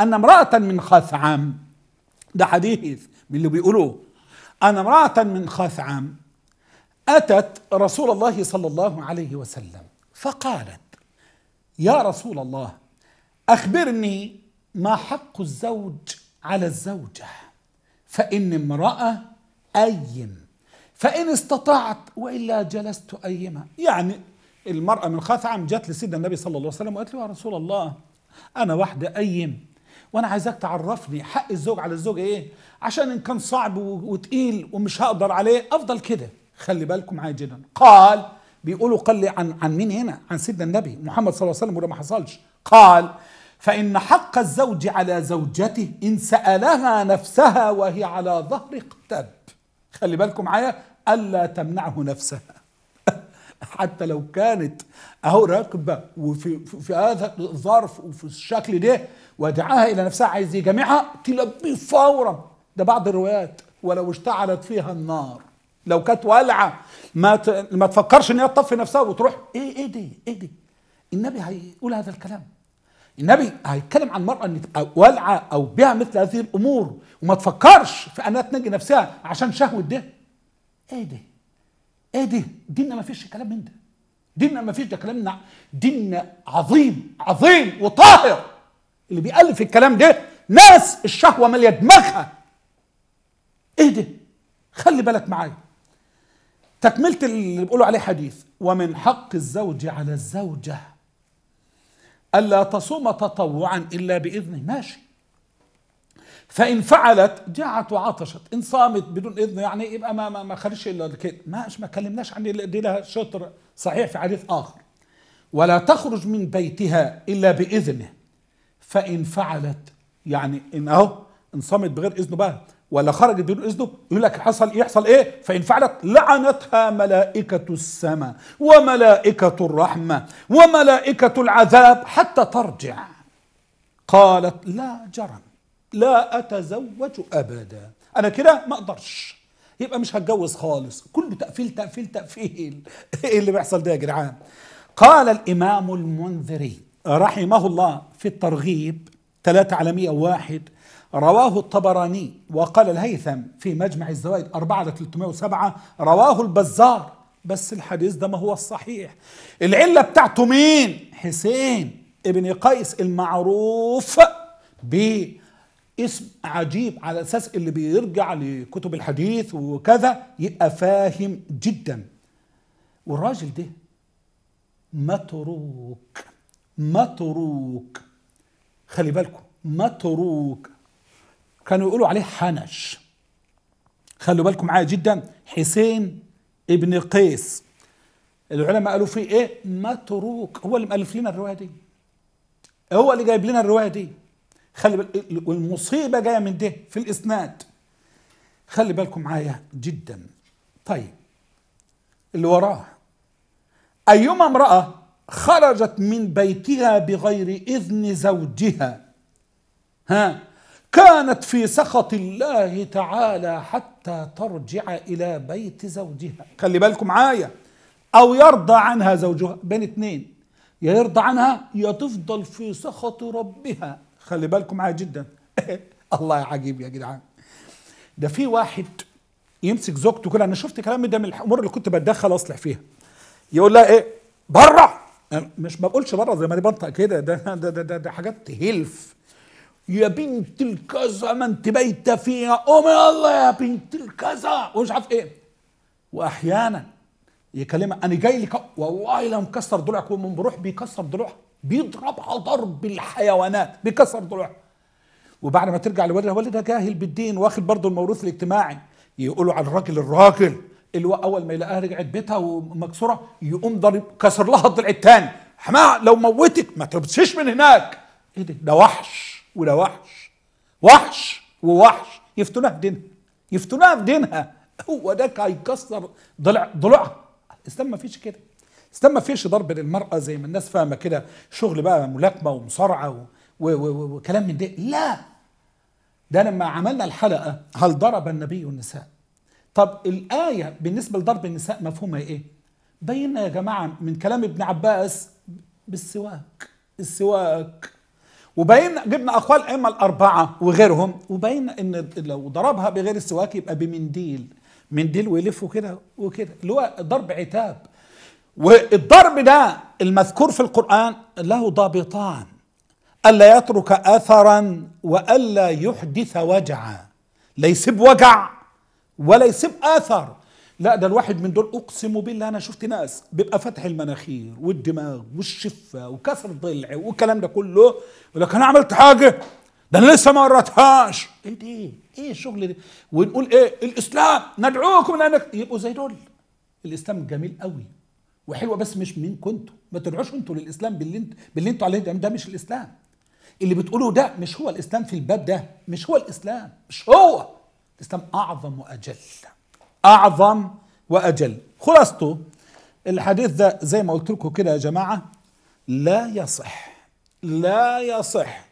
أن امرأة من خثعم ده حديث من اللي بيقولوه أن امرأة من خثعم أتت رسول الله صلى الله عليه وسلم فقالت يا رسول الله أخبرني ما حق الزوج على الزوجة فإن امرأة أيم فإن استطعت وإلا جلست أيما يعني المرأة من خثعم جت لسيدنا النبي صلى الله عليه وسلم وقالت له يا رسول الله أنا واحدة أيم وانا عايزاك تعرفني حق الزوج على الزوجه ايه عشان ان كان صعب وتقيل ومش هقدر عليه افضل كده خلي بالكم معايا جدا قال بيقولوا قال لي عن عن مين هنا عن سيدنا النبي محمد صلى الله عليه وسلم وده ما حصلش قال فان حق الزوج على زوجته ان سالها نفسها وهي على ظهر قتب خلي بالكم معايا الا تمنعه نفسها حتى لو كانت اهو راكبه وفي في هذا الظرف وفي الشكل ده ودعاها الى نفسها عايز يجامعها تلبي فورا ده بعض الروايات ولو اشتعلت فيها النار لو كانت والعه ما ما تفكرش ان هي تطفي نفسها وتروح ايه ايه دي ايه دي النبي هيقول هذا الكلام النبي هيتكلم عن المرأة أن تبقى والعة أو بها مثل هذه الأمور وما تفكرش في أنها تنجي نفسها عشان شهوة ده إيه ده ايه ده ديننا ما فيش كلام من ده ديننا ما فيش ده كلامنا ديننا عظيم عظيم وطاهر اللي بيألف الكلام ده ناس الشهوة مالية دماغها ايه ده خلي بالك معايا تكملة اللي بيقولوا عليه حديث ومن حق الزوج على الزوجة ألا تصوم تطوعا إلا بإذنه ماشي فان فعلت جاعت وعطشت ان صامت بدون اذن يعني يبقى ما ما, ما خرجش الا كده ما ما كلمناش عن دي لها شطر صحيح في حديث اخر ولا تخرج من بيتها الا باذنه فان فعلت يعني ان اهو ان صامت بغير اذنه بقى ولا خرجت بدون اذنه يقول لك حصل يحصل إيه؟, ايه فان فعلت لعنتها ملائكه السماء وملائكه الرحمه وملائكه العذاب حتى ترجع قالت لا جرم لا اتزوج ابدا انا كده ما اقدرش يبقى مش هتجوز خالص كله تقفيل تقفيل تقفيل ايه اللي بيحصل ده يا جدعان قال الامام المنذري رحمه الله في الترغيب على واحد رواه الطبراني وقال الهيثم في مجمع الزوائد 307 رواه البزار بس الحديث ده ما هو الصحيح العلة بتاعته مين حسين ابن قيس المعروف بالمعروف اسم عجيب على اساس اللي بيرجع لكتب الحديث وكذا يبقى فاهم جدا والراجل ده متروك متروك خلي بالكم متروك كانوا يقولوا عليه حنش خلوا بالكم معايا جدا حسين ابن قيس العلماء قالوا فيه ايه متروك هو اللي مالف لنا الروايه دي هو اللي جايب لنا الروايه دي خلي بال... والمصيبه جايه من ده في الاسناد خلي بالكم معايا جدا طيب اللي وراه ايما امراه خرجت من بيتها بغير اذن زوجها ها كانت في سخط الله تعالى حتى ترجع الى بيت زوجها خلي بالكم معايا او يرضى عنها زوجها بين اتنين يا يرضى عنها يا تفضل في سخط ربها خلي بالكم معايا جدا الله عجيب يا جدعان ده في واحد يمسك زوجته كده انا شفت كلام ده من الامور اللي كنت بتدخل اصلح فيها يقول لها ايه بره مش ما بقولش بره زي ما انا بنطق كده ده ده ده, ده, ده حاجات هلف يا بنت الكذا ما انت بايته فيها قومي يلا يا بنت الكذا ومش عارف ايه واحيانا يكلمها انا جاي لك والله لو مكسر ضلوعك ومن بروح بيكسر ضلوعها بيضربها ضرب الحيوانات بيكسر ضلوعها وبعد ما ترجع لوالدها والدها جاهل بالدين واخد برضه الموروث الاجتماعي يقولوا على الراجل الراجل اللي اول ما يلاقيها رجعت بيتها ومكسوره يقوم ضرب كسر لها الضلع الثاني حماة لو موتك ما تبصيش من هناك ايه ده ده وحش وده وحش وحش ووحش يفتنها في دينها يفتنها في دينها هو ده هيكسر ضلع ضلوعها الاسلام ما فيش كده الاسلام ما فيش ضرب للمراه زي ما الناس فاهمه كده شغل بقى ملاكمه ومصارعه وكلام من ده لا ده لما عملنا الحلقه هل ضرب النبي النساء طب الايه بالنسبه لضرب النساء مفهومها ايه بينا يا جماعه من كلام ابن عباس بالسواك السواك وبين جبنا اقوال الائمه الاربعه وغيرهم وبين ان لو ضربها بغير السواك يبقى بمنديل من ديل ويلفوا كده وكده اللي هو ضرب عتاب والضرب ده المذكور في القرآن له ضابطان ألا يترك أثرا وألا يحدث وجعا لا يسيب وجع ولا يسيب أثر لا ده الواحد من دول أقسم بالله أنا شفت ناس بيبقى فتح المناخير والدماغ والشفة وكسر ضلع والكلام ده كله يقول لك أنا عملت حاجة ده انا لسه ما قراتهاش ايه دي ايه ايه الشغل ده ونقول ايه الاسلام ندعوكم لانك يبقوا زي دول الاسلام جميل قوي وحلوه بس مش منكم كنتوا ما تدعوش انتوا للاسلام باللي انت باللي انتوا عليه ده, ده مش الاسلام اللي بتقوله ده مش هو الاسلام في الباب ده مش هو الاسلام مش هو الاسلام اعظم واجل اعظم واجل خلاصته الحديث ده زي ما قلت لكم كده يا جماعه لا يصح لا يصح